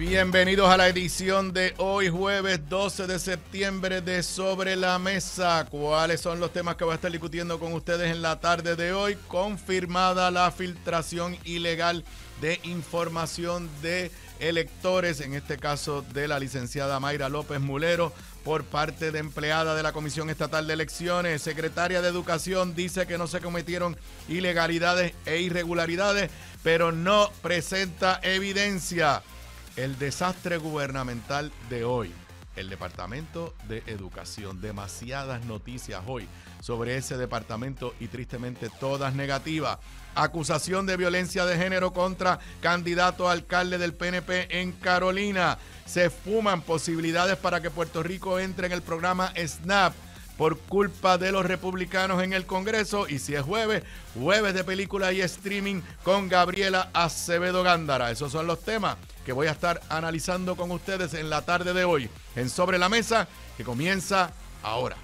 Bienvenidos a la edición de hoy jueves 12 de septiembre de Sobre la Mesa. ¿Cuáles son los temas que voy a estar discutiendo con ustedes en la tarde de hoy? Confirmada la filtración ilegal de información de electores, en este caso de la licenciada Mayra López Mulero, por parte de empleada de la Comisión Estatal de Elecciones. Secretaria de Educación dice que no se cometieron ilegalidades e irregularidades, pero no presenta evidencia. El desastre gubernamental de hoy. El Departamento de Educación. Demasiadas noticias hoy sobre ese departamento y tristemente todas negativas. Acusación de violencia de género contra candidato a alcalde del PNP en Carolina. Se fuman posibilidades para que Puerto Rico entre en el programa SNAP por culpa de los republicanos en el Congreso. Y si es jueves, jueves de película y streaming con Gabriela Acevedo Gándara. Esos son los temas que voy a estar analizando con ustedes en la tarde de hoy en Sobre la Mesa, que comienza ahora.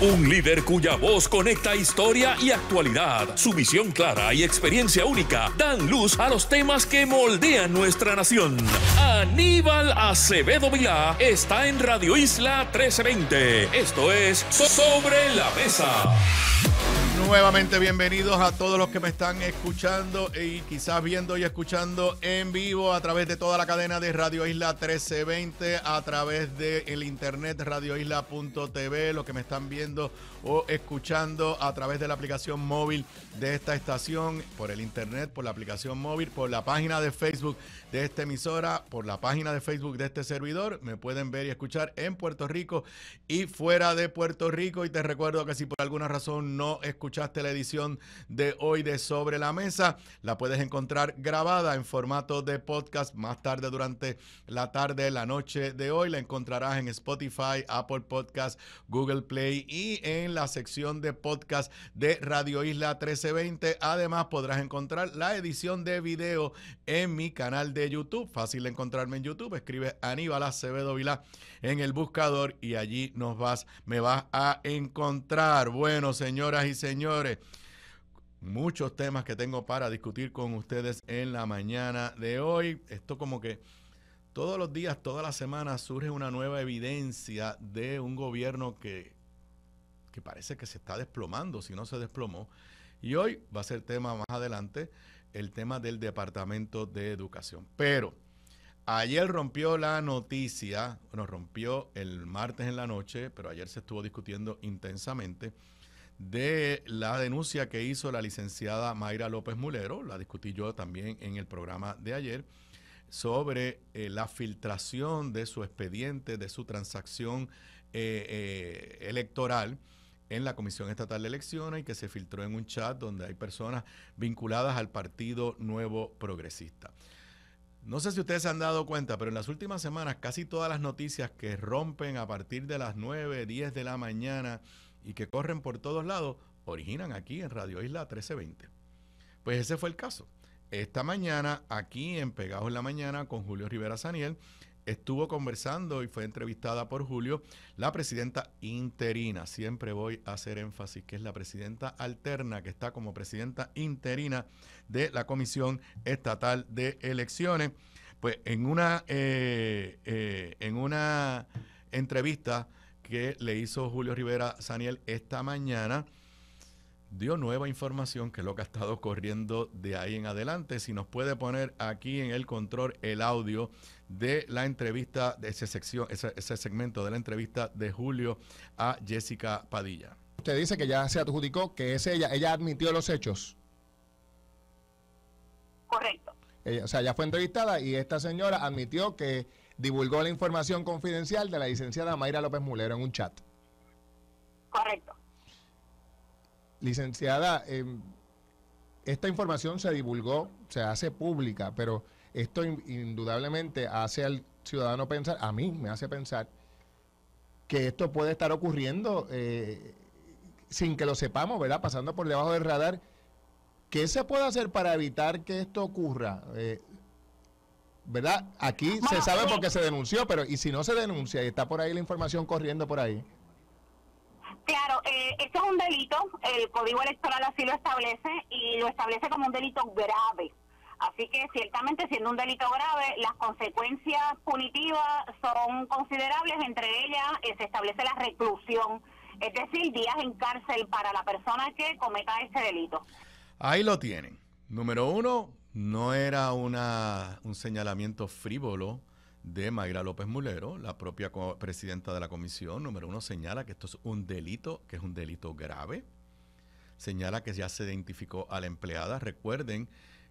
Un líder cuya voz conecta historia y actualidad. Su visión clara y experiencia única dan luz a los temas que moldean nuestra nación. Aníbal Acevedo Vilá está en Radio Isla 1320. Esto es Sobre la Mesa. Nuevamente bienvenidos a todos los que me están escuchando y quizás viendo y escuchando en vivo a través de toda la cadena de Radio Isla 1320, a través del el internet radioisla.tv, los que me están viendo o escuchando a través de la aplicación móvil de esta estación, por el internet, por la aplicación móvil, por la página de Facebook de esta emisora, por la página de Facebook de este servidor. Me pueden ver y escuchar en Puerto Rico y fuera de Puerto Rico. Y te recuerdo que si por alguna razón no escuchaste la edición de hoy de Sobre la Mesa, la puedes encontrar grabada en formato de podcast más tarde durante la tarde, la noche de hoy. La encontrarás en Spotify, Apple Podcast, Google Play y en la sección de podcast de Radio Isla 1320. Además, podrás encontrar la edición de video en mi canal de YouTube. Fácil de encontrarme en YouTube. Escribe Aníbal Acevedo Vilá en el buscador y allí nos vas, me vas a encontrar. Bueno, señoras y señores muchos temas que tengo para discutir con ustedes en la mañana de hoy. Esto como que todos los días, todas las semanas surge una nueva evidencia de un gobierno que que parece que se está desplomando, si no se desplomó. Y hoy va a ser tema más adelante, el tema del Departamento de Educación. Pero ayer rompió la noticia, nos rompió el martes en la noche, pero ayer se estuvo discutiendo intensamente de la denuncia que hizo la licenciada Mayra López Mulero, la discutí yo también en el programa de ayer, sobre eh, la filtración de su expediente, de su transacción eh, eh, electoral en la Comisión Estatal de Elecciones y que se filtró en un chat donde hay personas vinculadas al Partido Nuevo Progresista. No sé si ustedes se han dado cuenta, pero en las últimas semanas casi todas las noticias que rompen a partir de las 9, 10 de la mañana y que corren por todos lados, originan aquí en Radio Isla 1320. Pues ese fue el caso. Esta mañana, aquí en Pegados en la Mañana, con Julio Rivera Saniel, estuvo conversando y fue entrevistada por Julio, la presidenta interina. Siempre voy a hacer énfasis que es la presidenta alterna, que está como presidenta interina de la Comisión Estatal de Elecciones. Pues en una, eh, eh, en una entrevista que le hizo Julio Rivera Saniel esta mañana, dio nueva información que es lo que ha estado corriendo de ahí en adelante. Si nos puede poner aquí en el control el audio de la entrevista, de ese, sección, ese, segmento de la entrevista de Julio a Jessica Padilla. Usted dice que ya se adjudicó, que es ella, ella admitió los hechos. Correcto. o sea, ya fue entrevistada y esta señora admitió que divulgó la información confidencial de la licenciada Mayra López Mulero en un chat. Correcto. Licenciada, em, esta información se divulgó, se hace pública, pero esto indudablemente hace al ciudadano pensar, a mí me hace pensar, que esto puede estar ocurriendo eh, sin que lo sepamos, ¿verdad? Pasando por debajo del radar. ¿Qué se puede hacer para evitar que esto ocurra? Eh, ¿Verdad? Aquí se sabe eh, porque se denunció, pero ¿y si no se denuncia y está por ahí la información corriendo por ahí? Claro, eh, esto es un delito, el Código Electoral así lo establece y lo establece como un delito grave. Así que ciertamente siendo un delito grave, las consecuencias punitivas son considerables, entre ellas eh, se establece la reclusión, es decir, días en cárcel para la persona que cometa este delito. Ahí lo tienen. Número uno, no era una, un señalamiento frívolo de Mayra López Mulero, la propia presidenta de la comisión, número uno, señala que esto es un delito, que es un delito grave. Señala que ya se identificó a la empleada. Recuerden,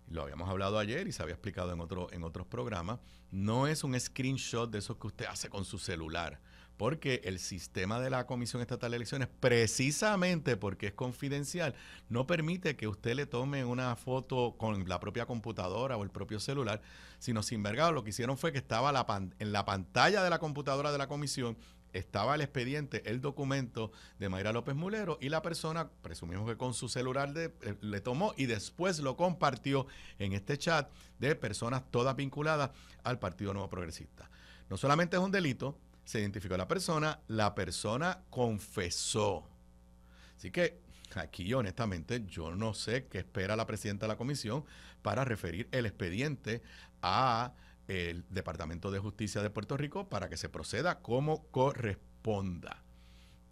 lo habíamos hablado ayer y se había explicado en, otro, en otros programas, no es un screenshot de eso que usted hace con su celular porque el sistema de la Comisión Estatal de Elecciones, precisamente porque es confidencial, no permite que usted le tome una foto con la propia computadora o el propio celular, sino sin vergado, lo que hicieron fue que estaba en la pantalla de la computadora de la comisión estaba el expediente, el documento de Mayra López Mulero y la persona, presumimos que con su celular eh, le tomó y después lo compartió en este chat de personas todas vinculadas al Partido Nuevo Progresista. No solamente es un delito, se identificó la persona, la persona confesó. Así que aquí honestamente yo no sé qué espera la presidenta de la comisión para referir el expediente a el Departamento de Justicia de Puerto Rico para que se proceda como corresponda.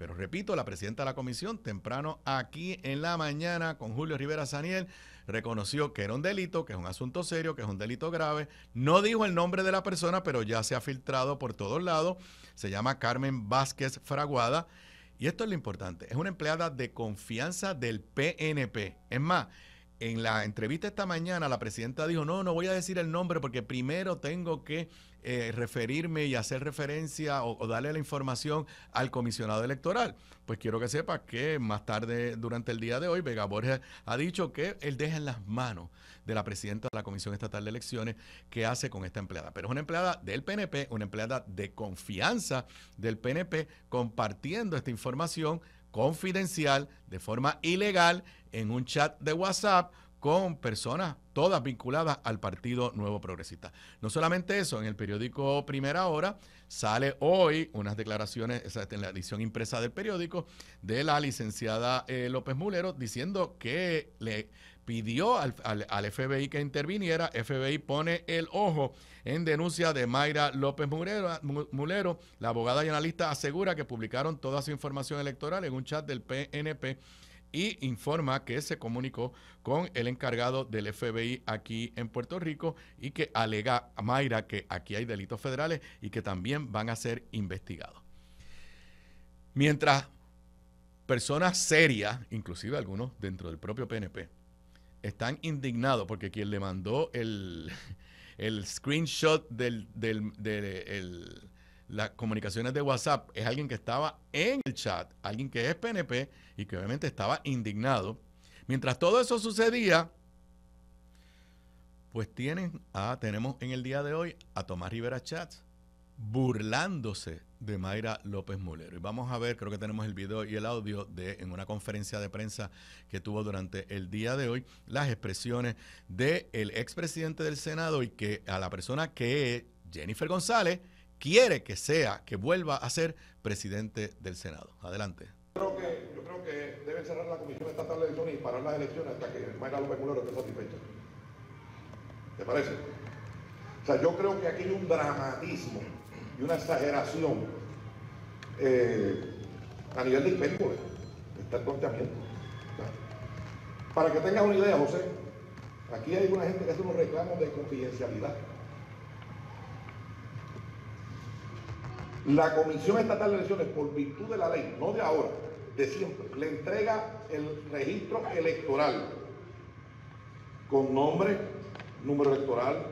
Pero repito, la presidenta de la comisión, temprano aquí en la mañana con Julio Rivera Saniel, reconoció que era un delito, que es un asunto serio, que es un delito grave. No dijo el nombre de la persona, pero ya se ha filtrado por todos lados. Se llama Carmen Vázquez Fraguada. Y esto es lo importante, es una empleada de confianza del PNP. Es más, en la entrevista esta mañana la presidenta dijo, no, no voy a decir el nombre porque primero tengo que eh, referirme y hacer referencia o, darle la información al comisionado electoral. Pues quiero que sepa que más tarde, durante el día de hoy, Vega Borges ha dicho que él deja en las manos de la presidenta de la Comisión Estatal de Elecciones qué hace con esta empleada. Pero es una empleada del PNP, una empleada de confianza del PNP, compartiendo esta información confidencial, de forma ilegal, en un chat de WhatsApp con personas todas vinculadas al Partido Nuevo Progresista. No solamente eso, en el periódico Primera Hora sale hoy unas declaraciones, en la edición impresa del periódico, de la licenciada eh, López Mulero diciendo que le pidió al, FBI que interviniera. FBI pone el ojo en denuncia de Mayra López Mulero, La abogada y analista asegura que publicaron toda su información electoral en un chat del PNP y informa que se comunicó con el encargado del FBI aquí en Puerto Rico y que alega a Mayra que aquí hay delitos federales y que también van a ser investigados. Mientras personas serias, inclusive algunos dentro del propio PNP, están indignados porque quien le mandó el, screenshot del, las comunicaciones de WhatsApp es alguien que estaba en el chat, alguien que es PNP y que obviamente estaba indignado. Mientras todo eso sucedía, pues tienen a, tenemos en el día de hoy a Tomás Rivera Chats, burlándose de Mayra López Mulero. Y vamos a ver, creo que tenemos el video y el audio de en una conferencia de prensa que tuvo durante el día de hoy las expresiones del ex expresidente del Senado y que a la persona que Jennifer González quiere que sea, que vuelva a ser presidente del Senado. Adelante. Yo creo que, yo deben cerrar la comisión estatal de elecciones y parar las elecciones hasta que Mayra López Mulero esté satisfecha. ¿Te parece? O sea, yo creo que aquí hay un dramatismo y una exageración eh, a nivel de hipérbole. Está el planteamiento. Para que tengas una idea, José, aquí hay una gente que hace unos reclamos de confidencialidad. La Comisión Estatal de Elecciones, por virtud de la ley, no de ahora, de siempre, le entrega el registro electoral con nombre, número electoral,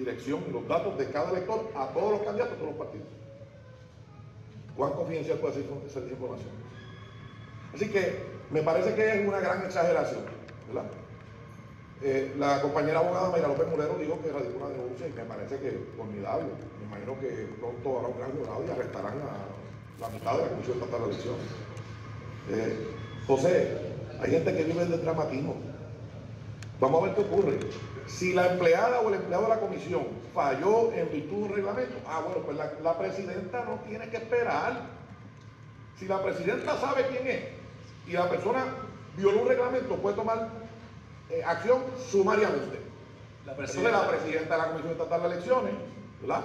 dirección y los datos de cada elector a todos los candidatos de todos los partidos. ¿Cuán confidencial puede ser esa información? Así que me parece que es una gran exageración, ¿verdad? Eh, la compañera abogada Mayra López murero dijo que radicó una denuncia y me parece que formidable. Me imagino que pronto habrá un gran jurado y arrestarán a la mitad de la Comisión de Tata Eh, José, hay gente que vive del dramatismo. Vamos a ver qué ocurre. Si la empleada o el empleado de la comisión falló en virtud de un reglamento, ah, bueno, pues la, presidenta no tiene que esperar. Si la presidenta sabe quién es y la persona violó un reglamento, puede tomar eh, acción sumariamente. La presidenta. la presidenta de la Comisión Estatal de Elecciones, ¿verdad?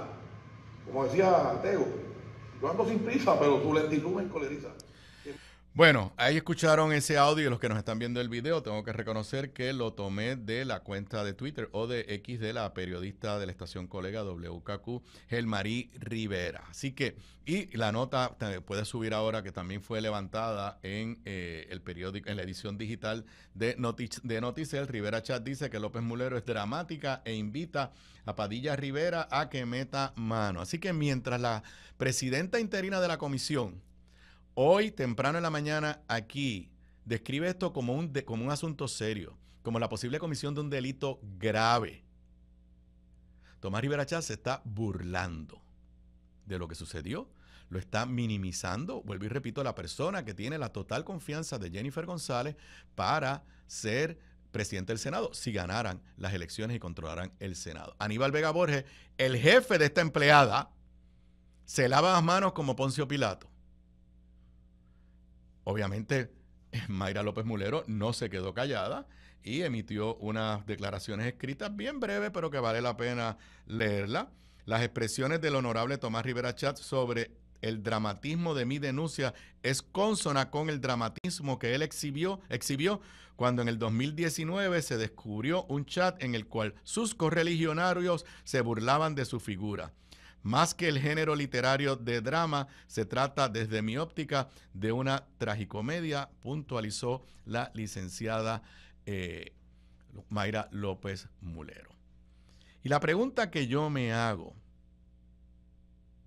Como decía Teo, yo ando sin prisa, pero tu lentitud me dices. Bueno, ahí escucharon ese audio y los que nos están viendo el video, tengo que reconocer que lo tomé de la cuenta de Twitter o de X de la periodista de la estación colega WKQ, Gelmarí Rivera. Así que, y la nota puede subir ahora que también fue levantada en eh, el periódico, en la edición digital de, noticias de Noticel. Rivera Chat dice que López Mulero es dramática e invita a Padilla Rivera a que meta mano. Así que mientras la presidenta interina de la comisión, Hoy, temprano en la mañana, aquí, describe esto como un, como un asunto serio, como la posible comisión de un delito grave. Tomás Rivera Chávez se está burlando de lo que sucedió, lo está minimizando. Vuelvo y repito, la persona que tiene la total confianza de Jennifer González para ser presidente del Senado si ganaran las elecciones y controlaran el Senado. Aníbal Vega Borges, el jefe de esta empleada, se lava las manos como Poncio Pilato Obviamente, Mayra López Mulero no se quedó callada y emitió unas declaraciones escritas bien breves, pero que vale la pena leerla. Las expresiones del honorable Tomás Rivera Chat sobre el dramatismo de mi denuncia es consona con el dramatismo que él exhibió, exhibió cuando en el 2019 se descubrió un chat en el cual sus correligionarios se burlaban de su figura. Más que el género literario de drama, se trata desde mi óptica de una tragicomedia, puntualizó la licenciada eh, Mayra López Mulero. Y la pregunta que yo me hago,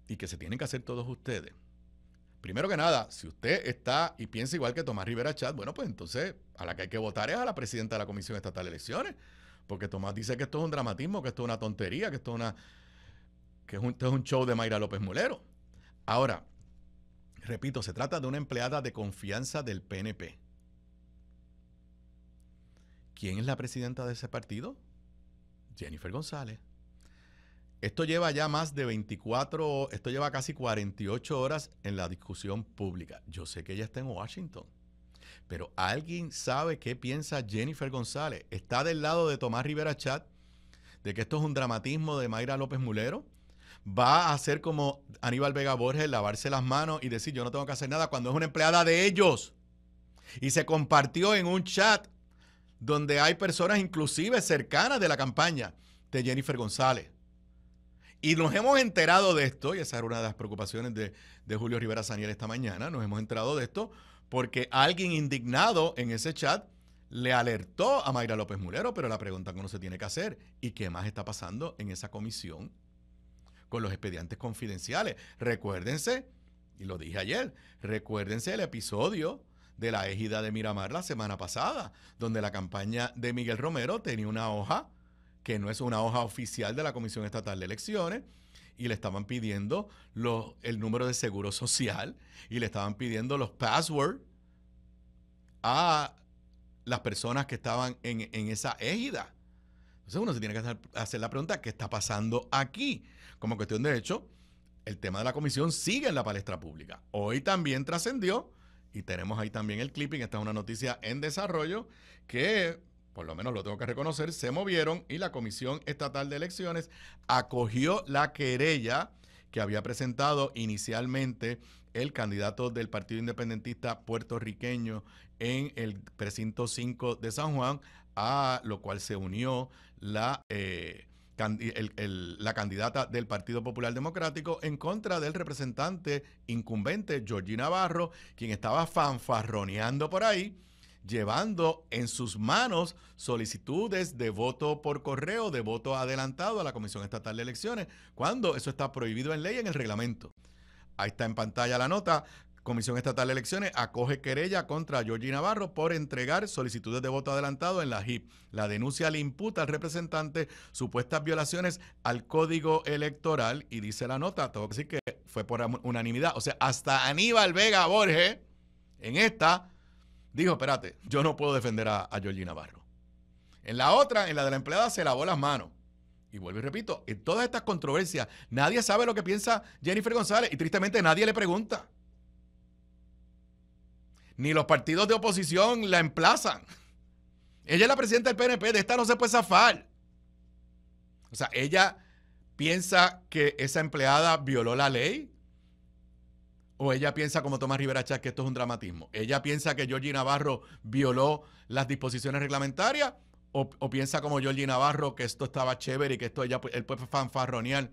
y que se tienen que hacer todos ustedes, primero que nada, si usted está y piensa igual que Tomás Rivera Chat, bueno, pues entonces a la que hay que votar es a la presidenta de la Comisión Estatal de Elecciones, porque Tomás dice que esto es un dramatismo, que esto es una tontería, que esto es una que es un, es un show de Mayra López Mulero. Ahora, repito, se trata de una empleada de confianza del PNP. ¿Quién es la presidenta de ese partido? Jennifer González. Esto lleva ya más de 24, esto lleva casi 48 horas en la discusión pública. Yo sé que ella está en Washington, pero ¿alguien sabe qué piensa Jennifer González? ¿Está del lado de Tomás Rivera Chat? ¿De que esto es un dramatismo de Mayra López Mulero? va a ser como Aníbal Vega Borges, lavarse las manos y decir yo no tengo que hacer nada cuando es una empleada de ellos. Y se compartió en un chat donde hay personas inclusive cercanas de la campaña de Jennifer González. Y nos hemos enterado de esto, y esa era una de las preocupaciones de, de Julio Rivera Saniel esta mañana, nos hemos enterado de esto porque alguien indignado en ese chat le alertó a Mayra López Mulero, pero la pregunta que uno se tiene que hacer, ¿y qué más está pasando en esa comisión con los expedientes confidenciales. Recuérdense, y lo dije ayer, recuérdense el episodio de la égida de Miramar la semana pasada, donde la campaña de Miguel Romero tenía una hoja que no es una hoja oficial de la Comisión Estatal de Elecciones, y le estaban pidiendo el número de seguro social y le estaban pidiendo los passwords a las personas que estaban en, en esa égida. Entonces uno se tiene que hacer, la pregunta, ¿qué está pasando aquí? Como cuestión de hecho, el tema de la comisión sigue en la palestra pública. Hoy también trascendió, y tenemos ahí también el clipping, esta es una noticia en desarrollo, que por lo menos lo tengo que reconocer, se movieron y la Comisión Estatal de Elecciones acogió la querella que había presentado inicialmente el candidato del Partido Independentista puertorriqueño en el precinto 5 de San Juan, a lo cual se unió la, eh, la candidata del Partido Popular Democrático en contra del representante incumbente Georgina Navarro, quien estaba fanfarroneando por ahí llevando en sus manos solicitudes de voto por correo, de voto adelantado a la Comisión Estatal de Elecciones, cuando eso está prohibido en ley en el reglamento. Ahí está en pantalla la nota Comisión Estatal de Elecciones acoge querella contra Georgie Navarro por entregar solicitudes de voto adelantado en la HIP. La denuncia le imputa al representante supuestas violaciones al código electoral y dice la nota, tengo que decir que fue por unanimidad. O sea, hasta Aníbal Vega Borges en esta dijo, espérate, yo no puedo defender a, a Navarro. En la otra, en la de la empleada, se lavó las manos. Y vuelvo y repito, en todas estas controversias, nadie sabe lo que piensa Jennifer González y tristemente nadie le pregunta ni los partidos de oposición la emplazan. Ella es la presidenta del PNP, de esta no se puede zafar. O sea, ella piensa que esa empleada violó la ley. O ella piensa, como Tomás Rivera Chávez, que esto es un dramatismo. Ella piensa que Georgie Navarro violó las disposiciones reglamentarias. O, piensa como Georgie Navarro que esto estaba chévere y que esto ella, el puede fanfarronear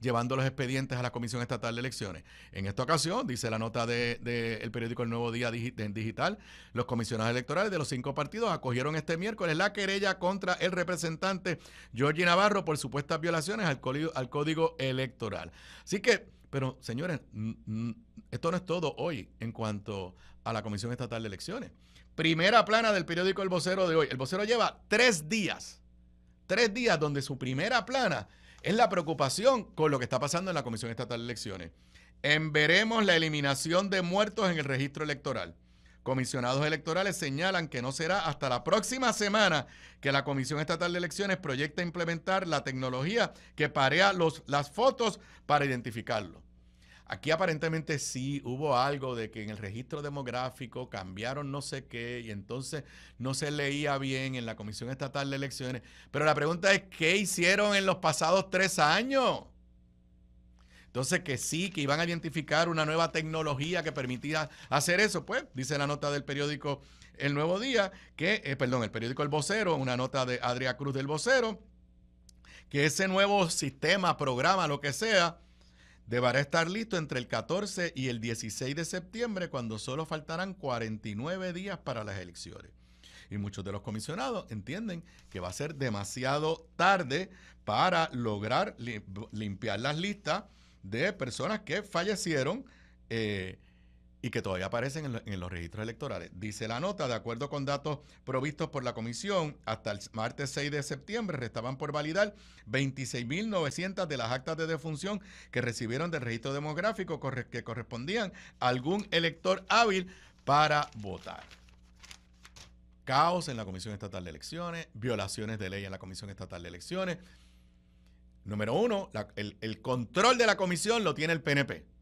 llevando los expedientes a la Comisión Estatal de Elecciones. En esta ocasión, dice la nota del periódico El Nuevo Día Digital, los comisionados electorales de los cinco partidos acogieron este miércoles la querella contra el representante Jorge Navarro por supuestas violaciones al, al código electoral. Así que, pero señores, esto no es todo hoy en cuanto a la Comisión Estatal de Elecciones. Primera plana del periódico El Vocero de hoy. El Vocero lleva tres días, tres días donde su primera plana es la preocupación con lo que está pasando en la Comisión Estatal de Elecciones. En veremos la eliminación de muertos en el registro electoral. Comisionados electorales señalan que no será hasta la próxima semana que la Comisión Estatal de Elecciones proyecta implementar la tecnología que parea las fotos para identificarlo. Aquí aparentemente sí hubo algo de que en el registro demográfico cambiaron no sé qué y entonces no se leía bien en la Comisión Estatal de Elecciones. Pero la pregunta es, ¿qué hicieron en los pasados tres años? Entonces que sí, que iban a identificar una nueva tecnología que permitía hacer eso. Pues dice la nota del periódico El Nuevo Día, que, eh, perdón, el periódico El Vocero, una nota de Adria Cruz del Vocero, que ese nuevo sistema, programa, lo que sea, deberá estar listo entre el 14 y el 16 de septiembre, cuando solo faltarán 49 días para las elecciones. Y muchos de los comisionados entienden que va a ser demasiado tarde para lograr limpiar las listas de personas que fallecieron eh, y que todavía aparecen en, los registros electorales. Dice la nota, de acuerdo con datos provistos por la comisión, hasta el martes 6 de septiembre restaban por validar 26.900 de las actas de defunción que recibieron del registro demográfico que correspondían a algún elector hábil para votar. Caos en la Comisión Estatal de Elecciones, violaciones de ley en la Comisión Estatal de Elecciones. Número uno, el control de la comisión lo tiene el PNP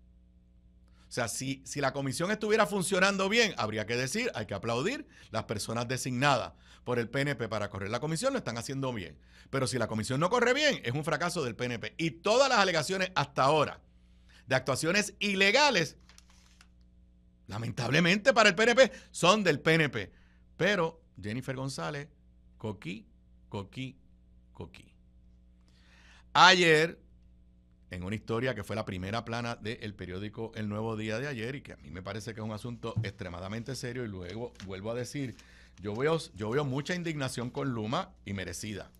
o sea, si, si la comisión estuviera funcionando bien, habría que decir, hay que aplaudir las personas designadas por el PNP para correr la comisión, lo están haciendo bien. Pero si la comisión no corre bien, es un fracaso del PNP. Y todas las alegaciones hasta ahora de actuaciones ilegales, lamentablemente para el PNP, son del PNP. Pero Jennifer González, coquí, coquí, coquí. Ayer en una historia que fue la primera plana del periódico El Nuevo Día de ayer y que a mí me parece que es un asunto extremadamente serio y luego vuelvo a decir, yo veo, yo veo mucha indignación con Luma y merecida.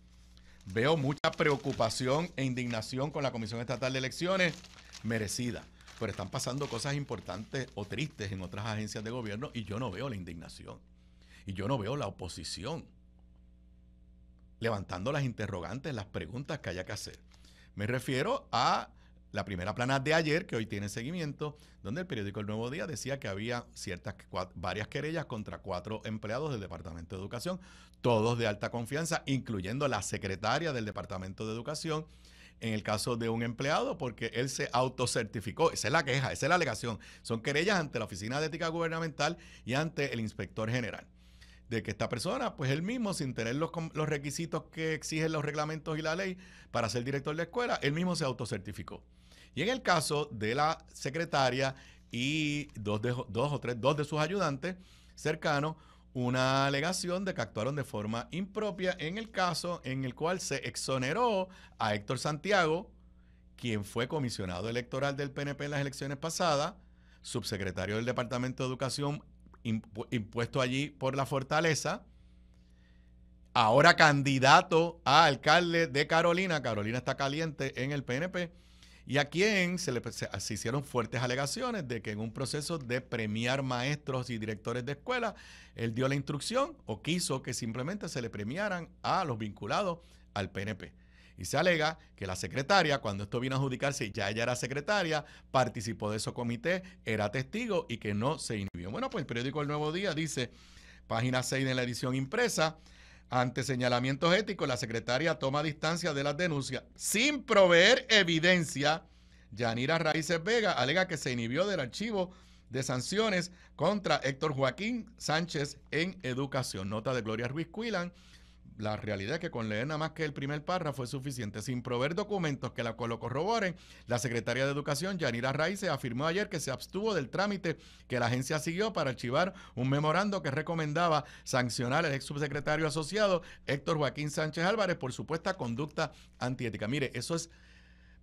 Veo mucha preocupación e indignación con la Comisión Estatal de Elecciones merecida. Pero están pasando cosas importantes o tristes en otras agencias de gobierno y yo no veo la indignación. Y yo no veo la oposición levantando las interrogantes, las preguntas que haya que hacer. Me refiero a la primera plana de ayer, que hoy tiene seguimiento, donde el periódico El Nuevo Día decía que había ciertas varias querellas contra cuatro empleados del Departamento de Educación, todos de alta confianza, incluyendo la secretaria del Departamento de Educación. En el caso de un empleado, porque él se autocertificó. Esa es la queja, esa es la alegación. Son querellas ante la Oficina de Ética Gubernamental y ante el Inspector General de que esta persona, pues él mismo, sin tener los, requisitos que exigen los reglamentos y la ley para ser director de escuela, él mismo se autocertificó. Y en el caso de la secretaria y dos o tres, dos de sus ayudantes cercanos, una alegación de que actuaron de forma impropia en el caso en el cual se exoneró a Héctor Santiago, quien fue comisionado electoral del PNP en las elecciones pasadas, subsecretario del Departamento de Educación impuesto allí por la fortaleza, ahora candidato a alcalde de Carolina, Carolina está caliente en el PNP, y a quien se le hicieron fuertes alegaciones de que en un proceso de premiar maestros y directores de escuela, él dio la instrucción o quiso que simplemente se le premiaran a los vinculados al PNP. Y se alega que la secretaria, cuando esto vino a adjudicarse, ya ella era secretaria, participó de esos comité era testigo y que no se inhibió. Bueno, pues el periódico El Nuevo Día dice, página 6 de la edición impresa, ante señalamientos éticos, la secretaria toma distancia de las denuncias sin proveer evidencia. Yanira Raíces Vega alega que se inhibió del archivo de sanciones contra Héctor Joaquín Sánchez en educación. Nota de Gloria Ruiz Cuilan la realidad es que con leer nada más que el primer párrafo es suficiente. Sin proveer documentos que la, lo corroboren, la secretaria de Educación, Yanira se afirmó ayer que se abstuvo del trámite que la agencia siguió para archivar un memorando que recomendaba sancionar al ex subsecretario asociado Héctor Joaquín Sánchez Álvarez por supuesta conducta antiética. Mire, eso es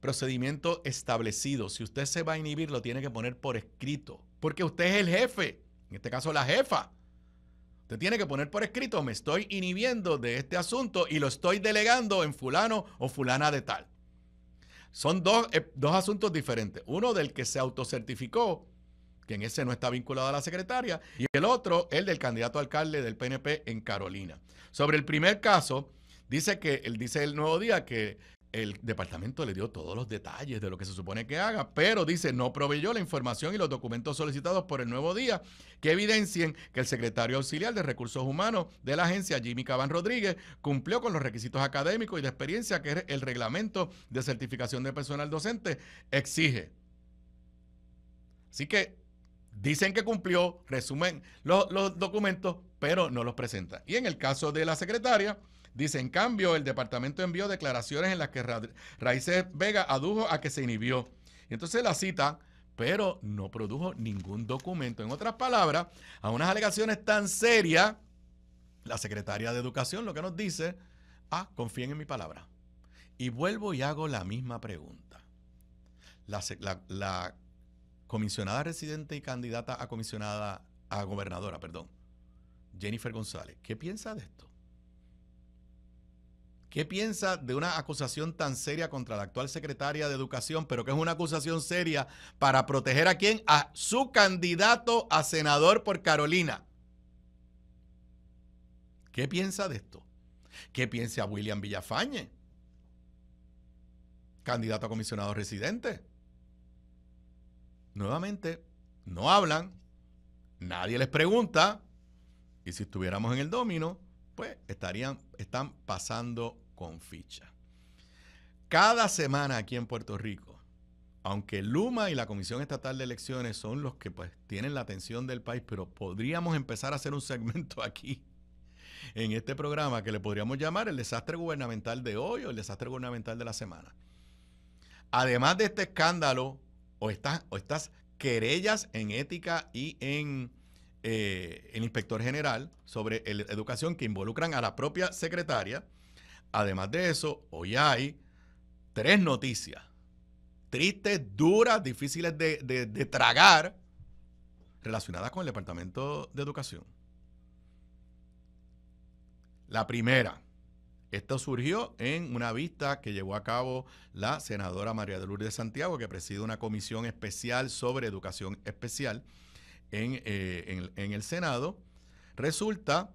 procedimiento establecido. Si usted se va a inhibir, lo tiene que poner por escrito, porque usted es el jefe, en este caso la jefa. Se tiene que poner por escrito, me estoy inhibiendo de este asunto y lo estoy delegando en fulano o fulana de tal. Son dos, eh, asuntos diferentes. Uno del que se autocertificó, que en ese no está vinculado a la secretaria, y el otro, el del candidato alcalde del PNP en Carolina. Sobre el primer caso, dice que dice el nuevo día que el departamento le dio todos los detalles de lo que se supone que haga, pero dice, no proveyó la información y los documentos solicitados por el nuevo día que evidencien que el secretario auxiliar de Recursos Humanos de la agencia, Jimmy Caban Rodríguez, cumplió con los requisitos académicos y de experiencia que el reglamento de certificación de personal docente exige. Así que dicen que cumplió, resumen los, los documentos, pero no los presenta. Y en el caso de la secretaria, Dice, en cambio, el departamento envió declaraciones en las que Raíces Vega adujo a que se inhibió. entonces la cita pero no produjo ningún documento. En otras palabras, a unas alegaciones tan serias, la secretaria de Educación lo que nos dice, ah, confíen en mi palabra. Y vuelvo y hago la misma pregunta. la comisionada residente y candidata a comisionada a gobernadora, perdón, Jennifer González, ¿qué piensa de esto? ¿Qué piensa de una acusación tan seria contra la actual secretaria de Educación, pero que es una acusación seria para proteger a quién? A su candidato a senador por Carolina. ¿Qué piensa de esto? ¿Qué piensa William Villafañe? Candidato a comisionado residente. Nuevamente, no hablan, nadie les pregunta, y si estuviéramos en el domino, pues estarían, están pasando con ficha. Cada semana aquí en Puerto Rico, aunque Luma y la Comisión Estatal de Elecciones son los que pues tienen la atención del país, pero podríamos empezar a hacer un segmento aquí en este programa que le podríamos llamar el desastre gubernamental de hoy o el desastre gubernamental de la semana. Además de este escándalo o estas, o estas querellas en ética y en eh, el inspector general sobre educación que involucran a la propia secretaria, Además de eso, hoy hay tres noticias. Tristes, duras, difíciles de, tragar, relacionadas con el Departamento de Educación. La primera, esto surgió en una vista que llevó a cabo la senadora María de Lourdes Santiago, que preside una comisión especial sobre educación especial en eh, el Senado. Resulta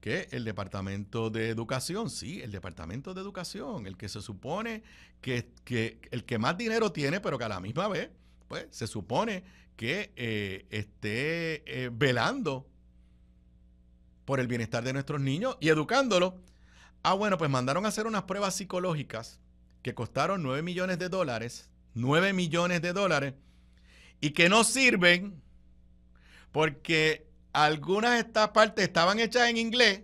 que el Departamento de Educación, sí, el Departamento de Educación, el que se supone que, que el que más dinero tiene, pero que a la misma vez, pues se supone que eh, esté eh, velando por el bienestar de nuestros niños y educándolos. Ah, bueno, pues mandaron a hacer unas pruebas psicológicas que costaron 9 millones de dólares, 9 millones de dólares, y que no sirven porque algunas de estas partes estaban hechas en inglés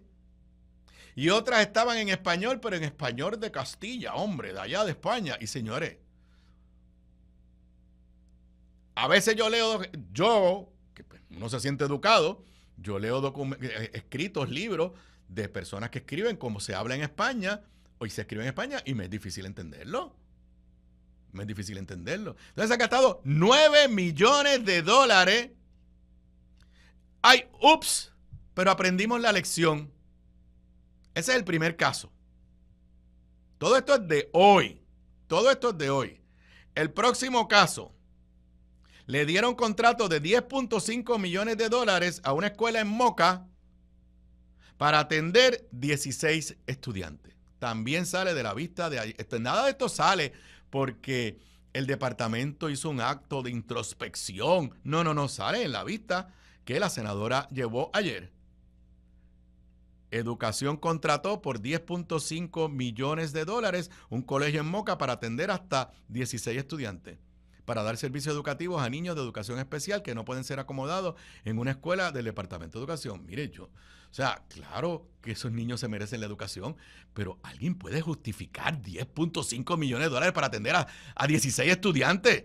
y otras estaban en español, pero en español de Castilla, hombre, de allá de España. Y señores, a veces yo leo, yo, que pues, uno se siente educado, yo leo eh, eh, escritos, libros de personas que escriben como se habla en España, hoy se escribe en España y me es difícil entenderlo. Me es difícil entenderlo. Entonces ha han gastado 9 millones de dólares ay, ups, pero aprendimos la lección. Ese es el primer caso. Todo esto es de hoy. Todo esto es de hoy. El próximo caso. Le dieron contrato de 10.5 millones de dólares a una escuela en Moca para atender 16 estudiantes. También sale de la vista de ahí. Este, nada de esto sale porque el departamento hizo un acto de introspección. No, no, no, sale en la vista que la senadora llevó ayer. Educación contrató por 10.5 millones de dólares un colegio en Moca para atender hasta 16 estudiantes para dar servicios educativos a niños de educación especial que no pueden ser acomodados en una escuela del Departamento de Educación. Mire, yo, o sea, claro que esos niños se merecen la educación, pero alguien puede justificar 10.5 millones de dólares para atender a, 16 estudiantes.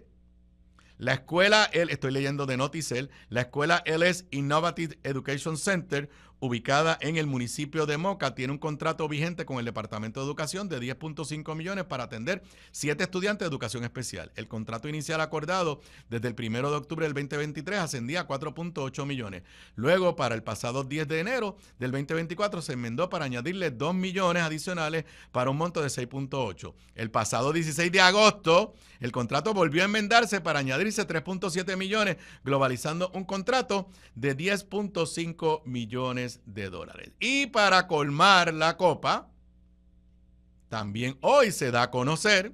La escuela, el estoy leyendo de Noticel, la escuela LS Innovative Education Center ubicada en el municipio de Moca, tiene un contrato vigente con el Departamento de Educación de 10.5 millones para atender siete estudiantes de educación especial. El contrato inicial acordado desde el 1 de octubre del 2023 ascendía a 4.8 millones. Luego, para el pasado 10 de enero del 2024, se enmendó para añadirle 2 millones adicionales para un monto de 6.8. El pasado 16 de agosto, el contrato volvió a enmendarse para añadirse 3.7 millones, globalizando un contrato de 10.5 millones de dólares. Y para colmar la copa, también hoy se da a conocer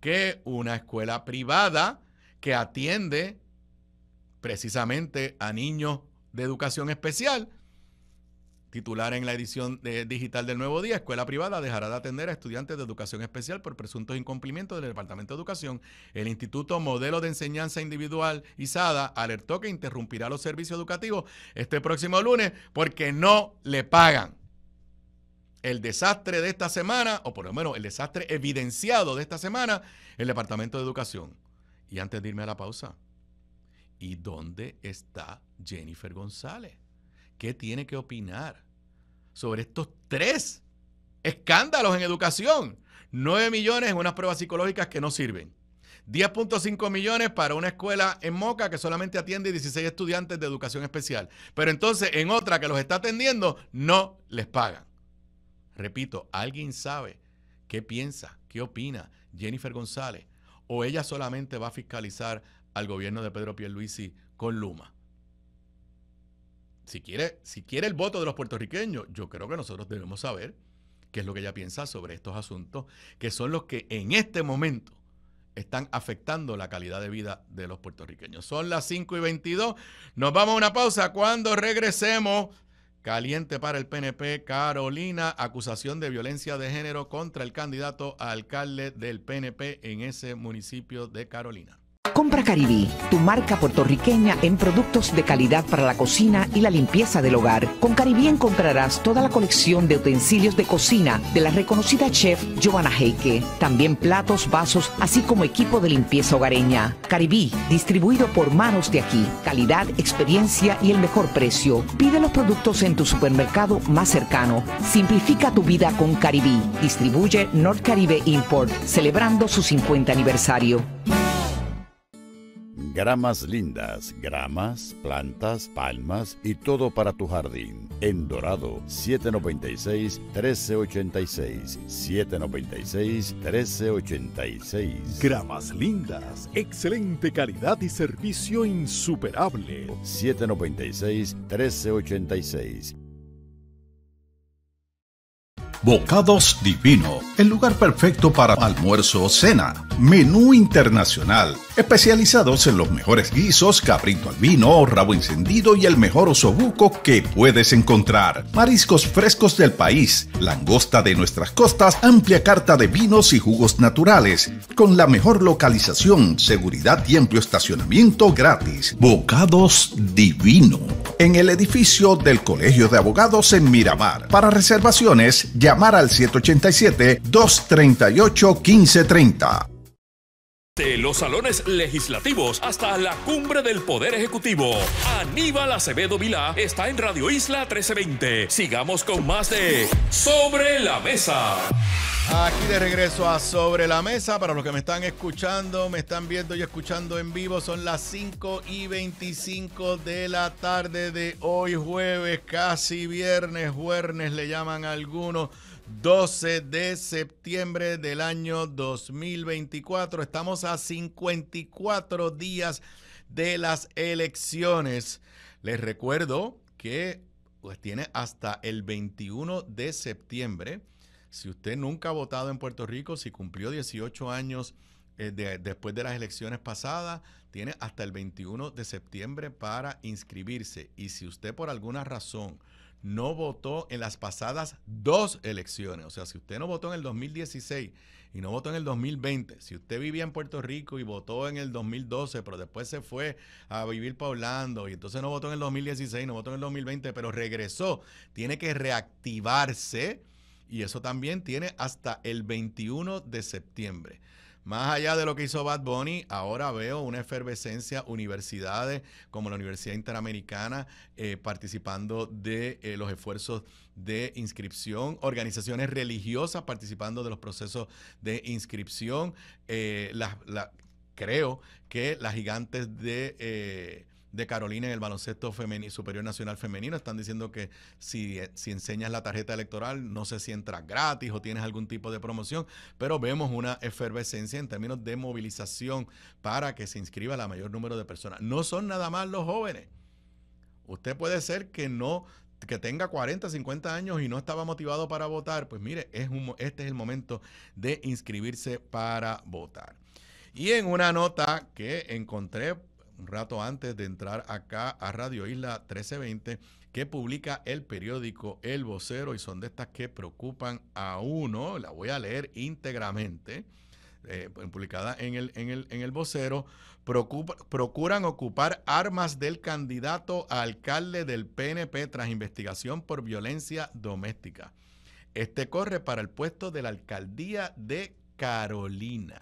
que una escuela privada que atiende precisamente a niños de educación especial Titular en la edición eh, digital del Nuevo Día, Escuela Privada dejará de atender a estudiantes de educación especial por presuntos incumplimientos del Departamento de Educación. El Instituto Modelo de Enseñanza Individual, ISADA, alertó que interrumpirá los servicios educativos este próximo lunes porque no le pagan. El desastre de esta semana, o por lo menos el desastre evidenciado de esta semana, el Departamento de Educación. Y antes de irme a la pausa, ¿y dónde está Jennifer González? qué tiene que opinar sobre estos tres escándalos en educación. 9 millones en unas pruebas psicológicas que no sirven. 10.5 millones para una escuela en Moca que solamente atiende 16 estudiantes de educación especial. Pero entonces en otra que los está atendiendo no les pagan. Repito, ¿alguien sabe qué piensa, qué opina Jennifer González? ¿O ella solamente va a fiscalizar al gobierno de Pedro Pierluisi con Luma? si quiere, si quiere el voto de los puertorriqueños, yo creo que nosotros debemos saber qué es lo que ella piensa sobre estos asuntos, que son los que en este momento están afectando la calidad de vida de los puertorriqueños. Son las 5 y 22. Nos vamos a una pausa. Cuando regresemos, caliente para el PNP, Carolina, acusación de violencia de género contra el candidato a alcalde del PNP en ese municipio de Carolina. Compra Caribí, tu marca puertorriqueña en productos de calidad para la cocina y la limpieza del hogar. Con Caribí encontrarás toda la colección de utensilios de cocina de la reconocida chef Giovanna Heike. También platos, vasos, así como equipo de limpieza hogareña. Caribí, distribuido por manos de aquí. Calidad, experiencia y el mejor precio. Pide los productos en tu supermercado más cercano. Simplifica tu vida con Caribí. Distribuye North Caribe Import, celebrando su 50 aniversario. Gramas lindas, gramas, plantas, palmas y todo para tu jardín. En Dorado, 796-1386. 796-1386. Gramas lindas, excelente calidad y servicio insuperable. 796-1386. Bocados Divino, el lugar perfecto para almuerzo o cena. Menú internacional especializados en los mejores guisos, cabrito al vino, rabo encendido y el mejor osobuco que puedes encontrar. Mariscos frescos del país, langosta de nuestras costas, amplia carta de vinos y jugos naturales, con la mejor localización, seguridad y amplio estacionamiento gratis. Bocados Divino, en el edificio del Colegio de Abogados en Miramar. Para reservaciones, llamar al 787 238 1530 de los salones legislativos hasta la cumbre del Poder Ejecutivo, Aníbal Acevedo Vilá está en Radio Isla 1320. Sigamos con más de Sobre la Mesa. Aquí de regreso a Sobre la Mesa. Para los que me están escuchando, me están viendo y escuchando en vivo, son las 5 y 25 de la tarde de hoy, jueves, casi viernes, jueves, le llaman algunos. 12 de septiembre del año 2024. Estamos a 54 días de las elecciones. Les recuerdo que pues, tiene hasta el 21 de septiembre. Si usted nunca ha votado en Puerto Rico, si cumplió 18 años eh, después de las elecciones pasadas, tiene hasta el 21 de septiembre para inscribirse. Y si usted por alguna razón no votó en las pasadas dos elecciones. O sea, si usted no votó en el 2016 y no votó en el 2020, si usted vivía en Puerto Rico y votó en el 2012, pero después se fue a vivir para Orlando y entonces no votó en el 2016, no votó en el 2020, pero regresó, tiene que reactivarse y eso también tiene hasta el 21 de septiembre. Más allá de lo que hizo Bad Bunny, ahora veo una efervescencia, universidades como la Universidad Interamericana eh, participando de eh, los esfuerzos de inscripción, organizaciones religiosas participando de los procesos de inscripción, eh, creo que las gigantes de de Carolina en el baloncesto femenino, superior nacional femenino. Están diciendo que si, eh, si enseñas la tarjeta electoral, no sé si entras gratis o tienes algún tipo de promoción, pero vemos una efervescencia en términos de movilización para que se inscriba la mayor número de personas. No son nada más los jóvenes. Usted puede ser que no que tenga 40, 50 años y no estaba motivado para votar, pues mire, es este es el momento de inscribirse para votar. Y en una nota que encontré un rato antes de entrar acá a Radio Isla 1320, que publica el periódico El Vocero y son de estas que preocupan a uno. La voy a leer íntegramente. Eh, publicada en el, en el, vocero, procuran ocupar armas del candidato a alcalde del PNP tras investigación por violencia doméstica. Este corre para el puesto de la alcaldía de Carolina,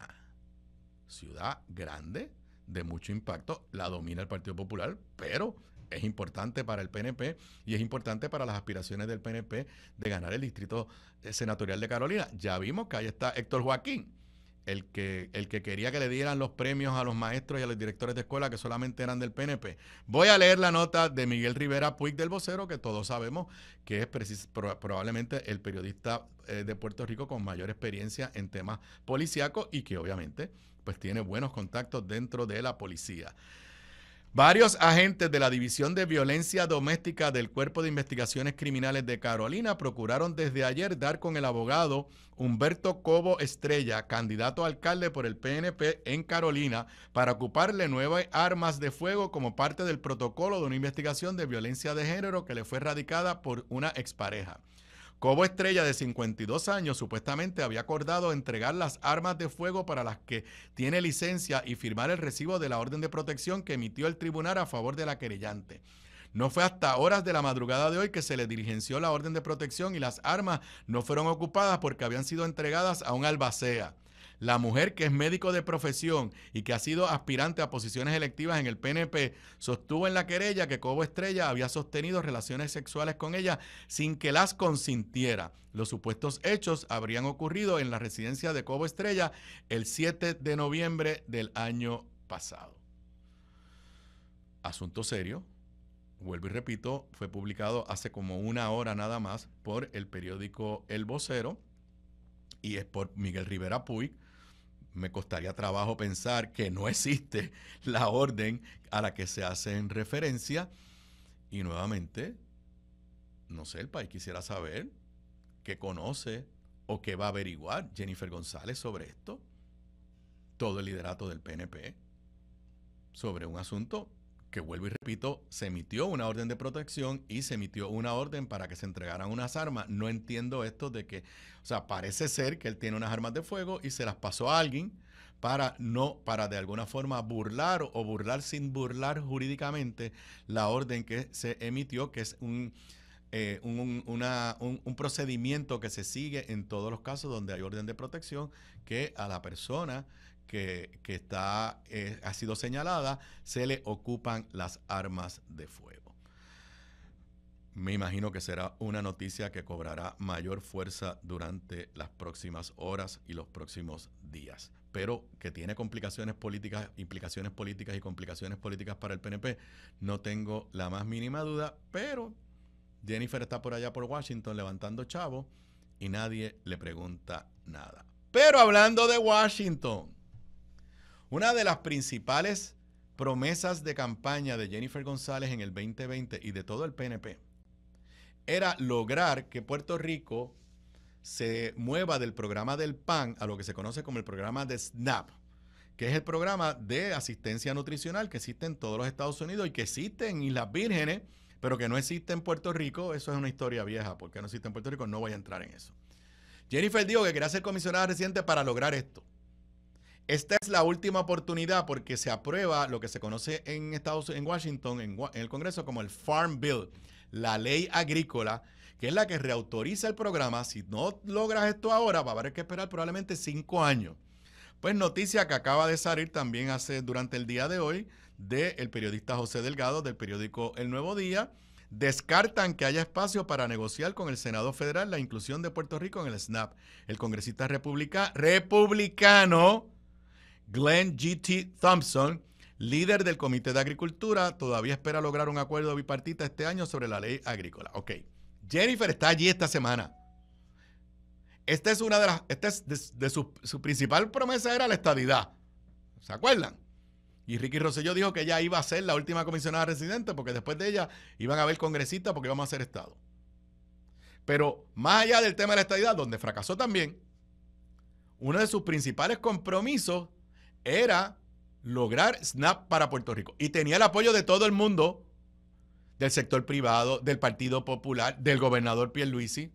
ciudad grande de mucho impacto, la domina el Partido Popular, pero es importante para el PNP y es importante para las aspiraciones del PNP de ganar el distrito eh, senatorial de Carolina. Ya vimos que ahí está Héctor Joaquín, el que, el que quería que le dieran los premios a los maestros y a los directores de escuela que solamente eran del PNP. Voy a leer la nota de Miguel Rivera Puig del vocero, que todos sabemos que es probablemente el periodista eh, de Puerto Rico con mayor experiencia en temas policíacos y que obviamente pues tiene buenos contactos dentro de la policía. Varios agentes de la División de Violencia Doméstica del Cuerpo de Investigaciones Criminales de Carolina procuraron desde ayer dar con el abogado Humberto Cobo Estrella, candidato a alcalde por el PNP en Carolina, para ocuparle nuevas armas de fuego como parte del protocolo de una investigación de violencia de género que le fue radicada por una expareja. Cobo Estrella, de 52 años, supuestamente había acordado entregar las armas de fuego para las que tiene licencia y firmar el recibo de la orden de protección que emitió el tribunal a favor de la querellante. No fue hasta horas de la madrugada de hoy que se le dirigenció la orden de protección y las armas no fueron ocupadas porque habían sido entregadas a un albacea la mujer que es médico de profesión y que ha sido aspirante a posiciones electivas en el PNP, sostuvo en la querella que Cobo Estrella había sostenido relaciones sexuales con ella sin que las consintiera. Los supuestos hechos habrían ocurrido en la residencia de Cobo Estrella el 7 de noviembre del año pasado. Asunto serio, vuelvo y repito, fue publicado hace como una hora nada más por el periódico El Vocero y es por Miguel Rivera Puig, me costaría trabajo pensar que no existe la orden a la que se hace referencia. Y nuevamente, no sé, el país quisiera saber qué conoce o qué va a averiguar Jennifer González sobre esto, todo el liderato del PNP, sobre un asunto que vuelvo y repito, se emitió una orden de protección y se emitió una orden para que se entregaran unas armas. No entiendo esto de que, o sea, parece ser que él tiene unas armas de fuego y se las pasó a alguien para no, para de alguna forma burlar o burlar sin burlar jurídicamente la orden que se emitió, que es un, eh, un, procedimiento que se sigue en todos los casos donde hay orden de protección, que a la persona que, está, eh, ha sido señalada, se le ocupan las armas de fuego. Me imagino que será una noticia que cobrará mayor fuerza durante las próximas horas y los próximos días, pero que tiene complicaciones políticas, implicaciones políticas y complicaciones políticas para el PNP, no tengo la más mínima duda, pero Jennifer está por allá por Washington levantando chavo y nadie le pregunta nada. Pero hablando de Washington, una de las principales promesas de campaña de Jennifer González en el 2020 y de todo el PNP era lograr que Puerto Rico se mueva del programa del PAN a lo que se conoce como el programa de SNAP, que es el programa de asistencia nutricional que existe en todos los Estados Unidos y que existe en Islas Vírgenes, pero que no existe en Puerto Rico. Eso es una historia vieja, porque no existe en Puerto Rico, no voy a entrar en eso. Jennifer dijo que quería ser comisionada reciente para lograr esto. Esta es la última oportunidad porque se aprueba lo que se conoce en Estados en Washington, en, el Congreso, como el Farm Bill, la ley agrícola, que es la que reautoriza el programa. Si no logras esto ahora, va a haber que esperar probablemente cinco años. Pues noticia que acaba de salir también hace durante el día de hoy del periodista José Delgado del periódico El Nuevo Día. Descartan que haya espacio para negociar con el Senado Federal la inclusión de Puerto Rico en el SNAP. El congresista republicano Glenn G.T. Thompson, líder del Comité de Agricultura, todavía espera lograr un acuerdo bipartita este año sobre la ley agrícola. Ok. Jennifer está allí esta semana. Esta es una de las. Esta es de, su, principal promesa era la estadidad. ¿Se acuerdan? Y Ricky Rosselló dijo que ella iba a ser la última comisionada residente porque después de ella iban a haber congresistas porque íbamos a ser Estado. Pero más allá del tema de la estadidad, donde fracasó también, uno de sus principales compromisos era lograr SNAP para Puerto Rico. Y tenía el apoyo de todo el mundo, del sector privado, del Partido Popular, del gobernador Pierluisi,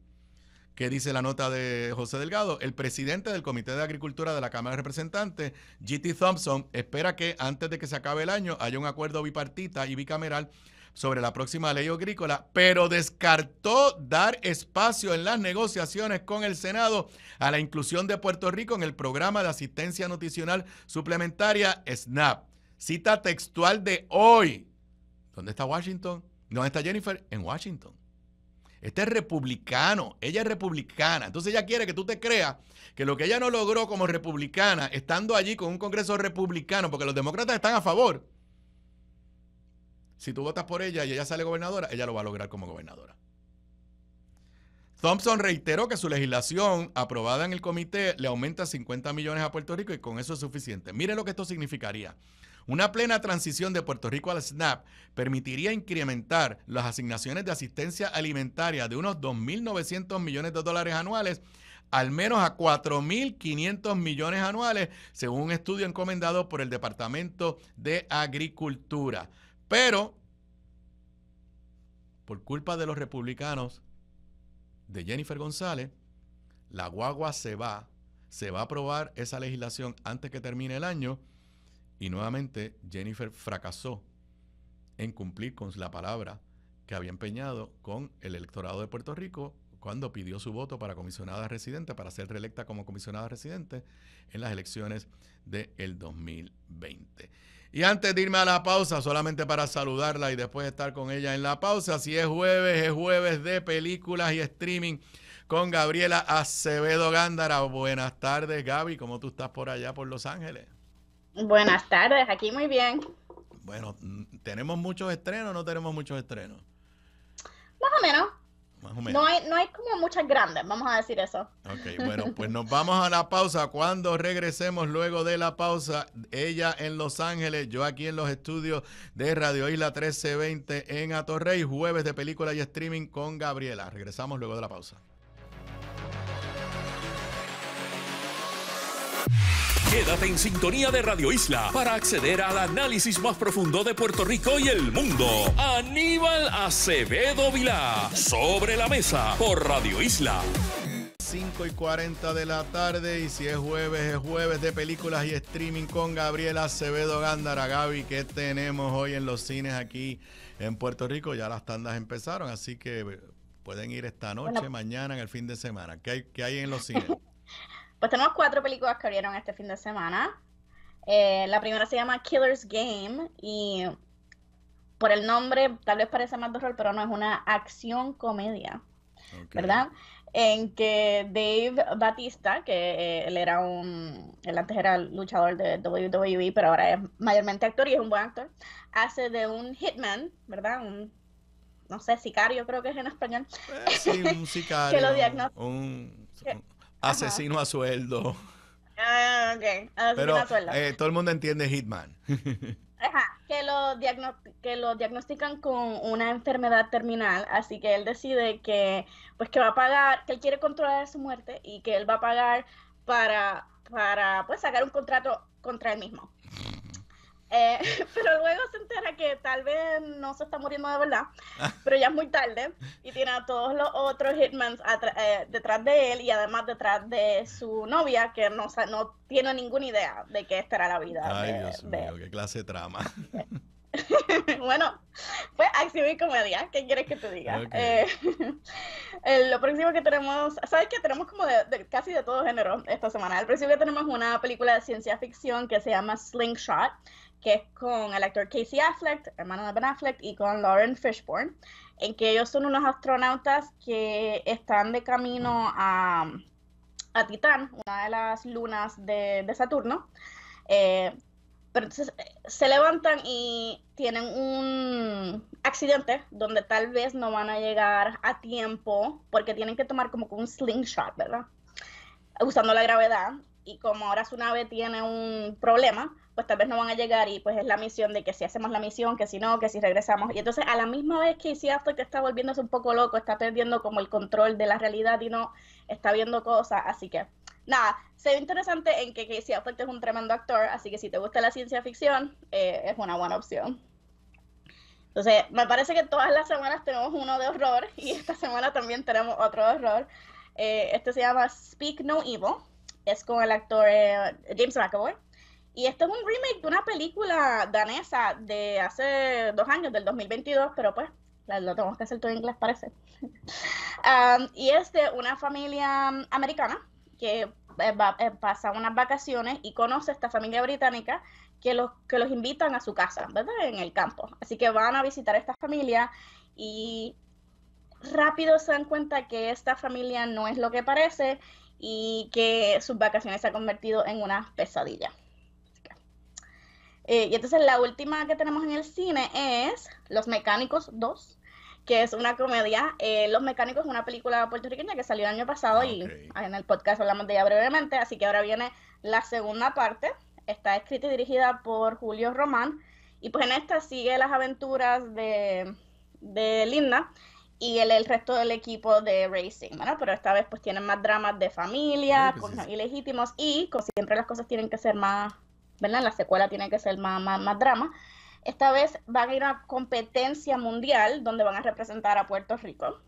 que dice la nota de José Delgado, el presidente del Comité de Agricultura de la Cámara de Representantes, GT Thompson, espera que antes de que se acabe el año haya un acuerdo bipartita y bicameral sobre la próxima ley agrícola, pero descartó dar espacio en las negociaciones con el Senado a la inclusión de Puerto Rico en el programa de asistencia nutricional suplementaria SNAP. Cita textual de hoy. ¿Dónde está Washington? ¿Dónde está Jennifer? En Washington. Este es republicano, ella es republicana. Entonces ella quiere que tú te creas que lo que ella no logró como republicana, estando allí con un Congreso republicano, porque los demócratas están a favor, si tú votas por ella y ella sale gobernadora, ella lo va a lograr como gobernadora. Thompson reiteró que su legislación aprobada en el comité le aumenta 50 millones a Puerto Rico y con eso es suficiente. Mire lo que esto significaría. Una plena transición de Puerto Rico al SNAP permitiría incrementar las asignaciones de asistencia alimentaria de unos 2.900 millones de dólares anuales al menos a 4.500 millones anuales, según un estudio encomendado por el Departamento de Agricultura. Pero, por culpa de los republicanos, de Jennifer González, la guagua se va, se va a aprobar esa legislación antes que termine el año y nuevamente Jennifer fracasó en cumplir con la palabra que había empeñado con el electorado de Puerto Rico cuando pidió su voto para comisionada residente, para ser reelecta como comisionada residente en las elecciones del 2020. Y antes de irme a la pausa, solamente para saludarla y después estar con ella en la pausa, si es jueves, es jueves de películas y streaming con Gabriela Acevedo Gándara. Buenas tardes, Gaby, ¿cómo tú estás por allá, por Los Ángeles? Buenas tardes, aquí muy bien. Bueno, mm, ¿tenemos muchos estrenos o no tenemos muchos estrenos? Más o menos. No hay, no hay como muchas grandes, vamos a decir eso. Ok, bueno, pues nos vamos a la pausa. Cuando regresemos luego de la pausa, ella en Los Ángeles, yo aquí en los estudios de Radio Isla 1320 en Atorrey, jueves de película y streaming con Gabriela. Regresamos luego de la pausa. Quédate en sintonía de Radio Isla para acceder al análisis más profundo de Puerto Rico y el mundo. Aníbal Acevedo Vilá, sobre la mesa por Radio Isla. 5 y 40 de la tarde y si es jueves, es jueves de películas y streaming con Gabriel Acevedo Gándara. Gaby, ¿qué tenemos hoy en los cines aquí en Puerto Rico? Ya las tandas empezaron, así que pueden ir esta noche, mañana, en el fin de semana. ¿Qué hay, qué hay en los cines? Pues tenemos cuatro películas que abrieron este fin de semana. Eh, la primera se llama Killer's Game y por el nombre tal vez parece más de horror, pero no es una acción comedia, ¿verdad? En que Dave Batista, que eh, él era un, él antes era luchador de WWE, pero ahora es mayormente actor y es un buen actor, hace de un hitman, ¿verdad? Un, no sé, sicario creo que es en español. Eh, sí, un sicario. que lo diagnostica. Un asesino a sueldo. Asesino ah, Pero, a sueldo. Eh, todo el mundo entiende Hitman. Ajá, que lo, que lo diagnostican con una enfermedad terminal, así que él decide que, pues que va a pagar, que él quiere controlar su muerte y que él va a pagar para, para pues, sacar un contrato contra él mismo. Eh, pero luego se entera que tal vez no se está muriendo de verdad, pero ya es muy tarde y tiene a todos los otros hitmans eh, detrás de él y además detrás de su novia que no, no tiene ninguna idea de qué estará la vida. Ay, Dios mío, qué clase de trama. bueno, pues acción y comedia, ¿qué quieres que te diga? Eh, lo próximo que tenemos, ¿sabes que Tenemos como casi de todo género esta semana. El próximo que tenemos es una película de ciencia ficción que se llama Slingshot que es con el actor Casey Affleck, hermano de Ben Affleck, y con Lauren Fishburne, en que ellos son unos astronautas que están de camino a, Titán, una de las lunas de, Saturno. Eh, pero entonces eh, se levantan y tienen un accidente donde tal vez no van a llegar a tiempo porque tienen que tomar como un slingshot, ¿verdad? Usando la gravedad y como ahora su nave tiene un problema, pues tal vez no van a llegar y pues es la misión de que si hacemos la misión, que si no, que si regresamos. Y entonces a la misma vez que Casey que está volviéndose un poco loco, está perdiendo como el control de la realidad y no está viendo cosas, así que nada, se ve interesante en que Casey Affleck es un tremendo actor, así que si te gusta la ciencia ficción, eh, es una buena opción. Entonces, me parece que todas las semanas tenemos uno de horror y esta semana también tenemos otro horror. Eh, este se llama Speak No Evil es con el actor eh, James McAvoy. Y esto es un remake de una película danesa de hace dos años, del 2022, pero pues lo tenemos que hacer todo en inglés, parece. Um, y es de una familia um, americana que eh, va, eh, pasa unas vacaciones y conoce a esta familia británica que los, que los invitan a su casa, ¿verdad? En el campo. Así que van a visitar esta familia y rápido se dan cuenta que esta familia no es lo que parece y que sus vacaciones se ha convertido en una pesadilla. Eh, y entonces la última que tenemos en el cine es Los Mecánicos 2, que es una comedia. Eh, Los Mecánicos es una película puertorriqueña que salió el año pasado y en el podcast hablamos de ella brevemente, así que ahora viene la segunda parte. Está escrita y dirigida por Julio Román. Y pues en esta sigue las aventuras de, de Linda, y el, resto del equipo de Racing, ¿verdad? Pero esta vez pues tienen más dramas de familia, con ah, pues pues, ilegítimos y como siempre las cosas tienen que ser más, ¿verdad? La secuela tiene que ser más, más, drama. Esta vez va a ir a una competencia mundial donde van a representar a Puerto Rico.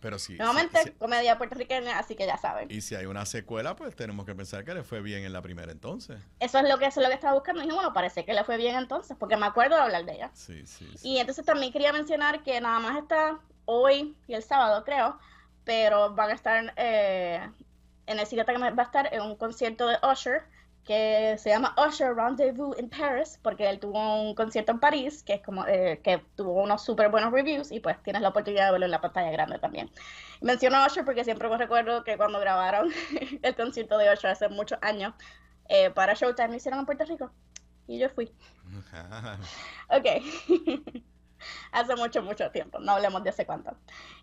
Pero sí. Nuevamente, comedia puertorriqueña, así que ya saben. Y si hay una secuela, pues tenemos que pensar que le fue bien en la primera entonces. Eso es lo que, eso es lo que estaba buscando. Y dije, bueno, parece que le fue bien entonces, porque me acuerdo de hablar de ella. Sí, sí, sí. Y entonces también quería mencionar que nada más está hoy y el sábado, creo, pero van a estar eh, en el siguiente que va a estar en un concierto de Usher que se llama Usher Rendezvous in Paris, porque él tuvo un concierto en París, que es como eh, que tuvo unos súper buenos reviews y pues tienes la oportunidad de verlo en la pantalla grande también. Menciono a Usher porque siempre me recuerdo que cuando grabaron el concierto de Usher hace muchos años eh, para Showtime lo hicieron en Puerto Rico y yo fui. ok. hace mucho, mucho tiempo, no hablemos de hace cuánto.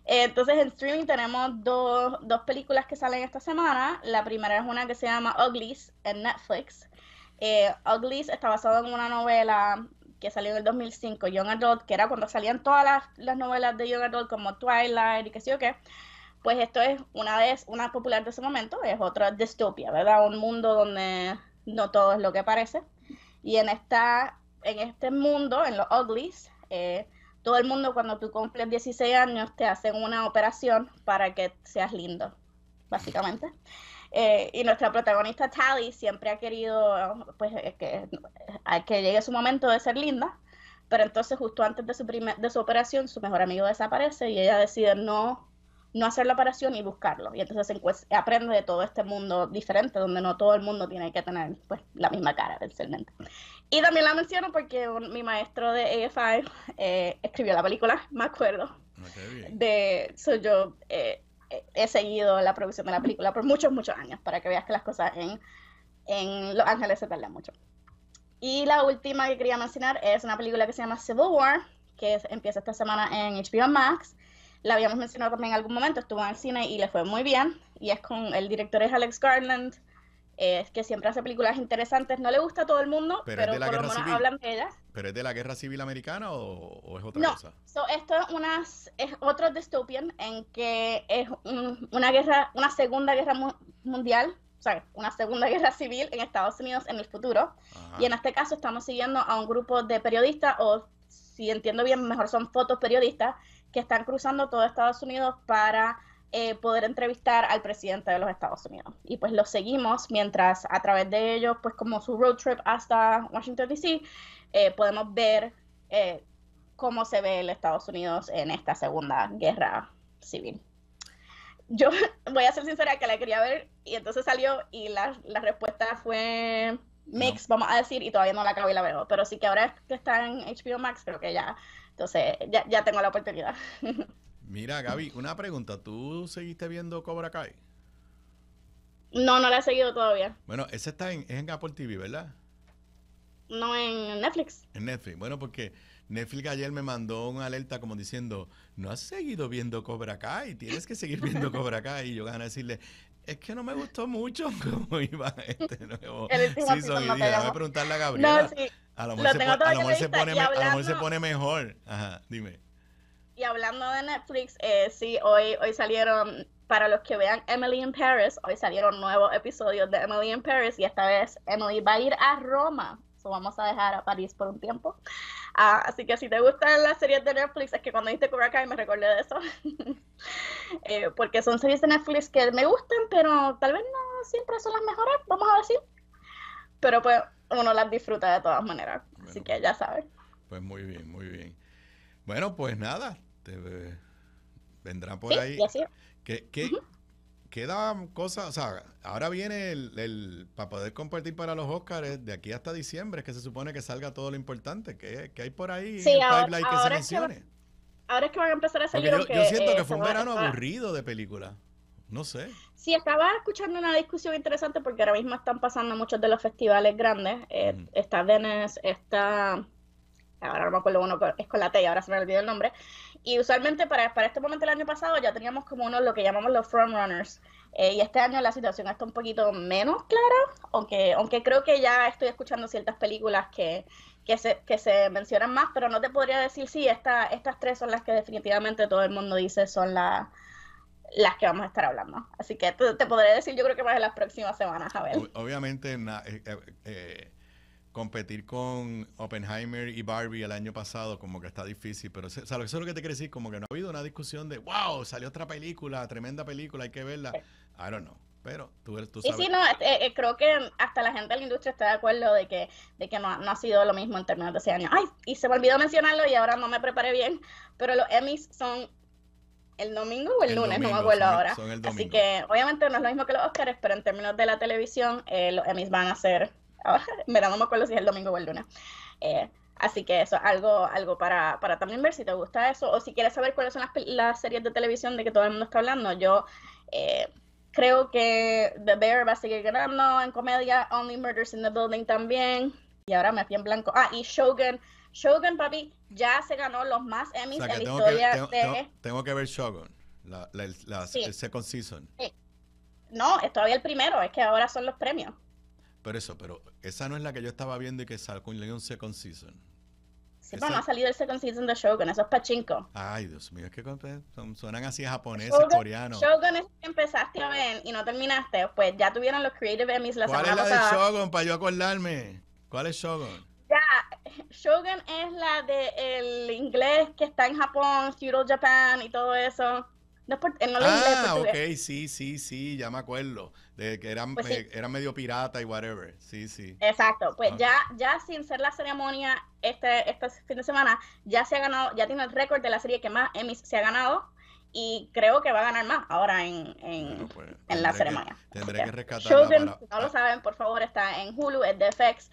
entonces en streaming tenemos dos, películas que salen esta semana. La primera es una que se llama Uglies en Netflix. Eh, Uglies está basado en una novela que salió en el 2005, Young Adult, que era cuando salían todas las, novelas de Young Adult como Twilight y qué sé yo qué. Pues esto es una vez una popular de ese momento, es otra distopia, ¿verdad? Un mundo donde no todo es lo que parece. Y en esta en este mundo, en los Uglies, eh, todo el mundo cuando tú cumples 16 años te hacen una operación para que seas lindo, básicamente. Eh, y nuestra protagonista Tally siempre ha querido pues, eh, que, que llegue su momento de ser linda, pero entonces justo antes de su, primer, de su operación su mejor amigo desaparece y ella decide no no hacer la operación y buscarlo. Y entonces aprende de todo este mundo diferente, donde no todo el mundo tiene que tener pues, la misma cara del Y también la menciono porque mi maestro de AFI eh, escribió la película, me acuerdo. Ah, de, yo eh, he seguido la producción de la película por muchos, muchos años, para que veas que las cosas en, en Los Ángeles se tardan mucho. Y la última que quería mencionar es una película que se llama Civil War, que empieza esta semana en HBO Max la habíamos mencionado también en algún momento, estuvo en el cine y le fue muy bien. Y es con, el director es Alex Garland, que siempre hace películas interesantes. No le gusta a todo el mundo, pero, pero de la por hablan de ellas. ¿Pero es de la guerra civil americana o, es otra cosa? esto es, unas, es otro dystopian en que es una guerra, una segunda guerra mundial, o sea, una segunda guerra civil en Estados Unidos en el futuro. Y en este caso estamos siguiendo a un grupo de periodistas o si entiendo bien, mejor son fotos periodistas que están cruzando todo Estados Unidos para eh, poder entrevistar al presidente de los Estados Unidos. Y pues lo seguimos mientras a través de ellos, pues como su road trip hasta Washington, D.C., eh, podemos ver eh, cómo se ve el Estados Unidos en esta segunda guerra civil. Yo voy a ser sincera que la quería ver y entonces salió y la, la respuesta fue Mix, vamos a decir, y todavía no la acabo y la veo. Pero sí que ahora que está en HBO Max, creo que ya. Entonces, ya, tengo la oportunidad. Mira, Gaby, una pregunta. ¿Tú seguiste viendo Cobra Kai? No, no la he seguido todavía. Bueno, esa está en, en Apple TV, ¿verdad? No, en Netflix. En Netflix. Bueno, porque Netflix ayer me mandó una alerta como diciendo, no has seguido viendo Cobra Kai, tienes que seguir viendo Cobra Kai. Y yo van a decirle, es que no me gustó mucho cómo iba este nuevo Sí, season. Y dije, déjame preguntarle a Gabriela. A lo mejor, se, pone, a lo mejor se pone mejor. Ajá, dime. Y hablando de Netflix, eh, sí, hoy, hoy salieron, para los que vean Emily in Paris, hoy salieron nuevos episodios de Emily in Paris y esta vez Emily va a ir a Roma vamos a dejar a París por un tiempo. Ah, así que si te gustan las series de Netflix, es que cuando viste Cobra Kai me recordé de eso. Eh, porque son series de Netflix que me gustan, pero tal vez no siempre son las mejores, vamos a decir. Pero pues uno las disfruta de todas maneras. así que ya sabes. Pues muy bien, muy bien. Bueno, pues nada, te, eh, vendrá por ahí. ¿Qué, queda cosas, o sea, ahora viene el, para poder compartir para los Oscars de aquí hasta diciembre, es que se supone que salga todo lo importante, que, hay por ahí sí, el que se mencione. Es que, ahora es que van a empezar a salir. Yo, yo, siento que fue un eh, verano aburrido de películas, No sé. Sí, estaba escuchando una discusión interesante porque ahora mismo están pasando muchos de los festivales grandes. Eh, está Venice, está ahora no me acuerdo uno, es con la T, ahora se me olvidó el nombre. Y usualmente para, para este momento del año pasado ya teníamos como uno lo que llamamos los frontrunners. Eh, y este año la situación está un poquito menos clara, aunque, aunque creo que ya estoy escuchando ciertas películas que, que, se, que se mencionan más, pero no te podría decir si estas tres son las que definitivamente todo el mundo dice son las las que vamos a estar hablando. Así que te, te podré decir yo creo que más en las próximas semanas, a ver. Obviamente, eh, eh, eh, competir con Oppenheimer y Barbie el año pasado como que está difícil, pero eso es lo que te quiero decir, como que no ha habido una discusión de, wow, salió otra película, tremenda película, hay que verla. Eh. I don't know. Pero tú, tú sabes. Y sí, no, eh, eh, creo que hasta la gente de la industria está de acuerdo de que, de que no, ha sido lo mismo en términos de ese año. Ay, y se me olvidó mencionarlo y ahora no me preparé bien, pero los Emmys son el domingo o el, lunes, no me acuerdo ahora. Son el Así que obviamente no es lo mismo que los Oscars, pero en términos de la televisión, eh, los Emmys van a ser me da no me acuerdo si es el domingo o el lunes. Eh, así que eso, algo, algo para, para también ver si te gusta eso o si quieres saber cuáles son las, series de televisión de que todo el mundo está hablando. Yo eh, creo que The Bear va a seguir ganando en comedia, Only Murders in the Building también. Y ahora me fui en blanco. Ah, y Shogun. Shogun, papi, ya se ganó los más Emmys en la historia tengo, de... Tengo, que ver Shogun, la, la, el second season. No, es todavía el primero, es que ahora son los premios. Pero eso, pero esa no es la que yo estaba viendo y que salió en un Second Season. Sí, pero no ha salido el Second Season de Shogun, eso es pachinko. Ay, Dios mío, es que pues, son, suenan así japoneses, coreanos. Shogun es que empezaste a ver y no terminaste. Pues ya tuvieron los Creative Emmys la semana pasada. ¿Cuál es la de Shogun para yo acordarme? ¿Cuál es Shogun? Ya, Shogun es la de el inglés que está en Japón, Feudal Japan y todo eso. No, eh, no ah, inglés, pues, ok, sí, sí, sí, ya me acuerdo que eran, pues era medio pirata y whatever. Sí, sí. Exacto. Pues ah. ya, ya sin ser la ceremonia este, este fin de semana, ya se ha ganado, ya tiene el récord de la serie que más emis se ha ganado. Y creo que va a ganar más ahora en, en, pues, en la ceremonia. Que, tendré que, si no lo ah. saben, por favor, está en Hulu, es de FX.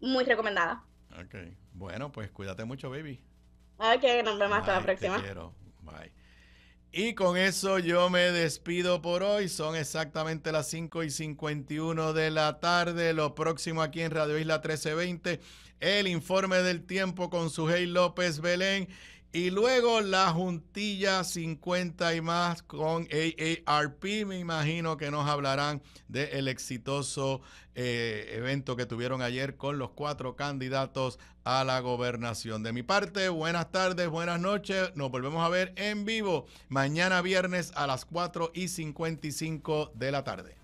Muy recomendada. Ok. Bueno, pues cuídate mucho, baby. Ok, nos vemos hasta la próxima. Te quiero. Bye. Y con eso yo me despido por hoy. Son exactamente las 5 y 51 de la tarde. Lo próximo aquí en Radio Isla 1320, el informe del tiempo con Sujei López Belén y luego la juntilla 50 y más con AARP, me imagino que nos hablarán del exitoso eh, evento que tuvieron ayer con los cuatro candidatos a la gobernación. De mi parte, buenas tardes, buenas noches, nos volvemos a ver en vivo mañana viernes a las 4 y 55 de la tarde.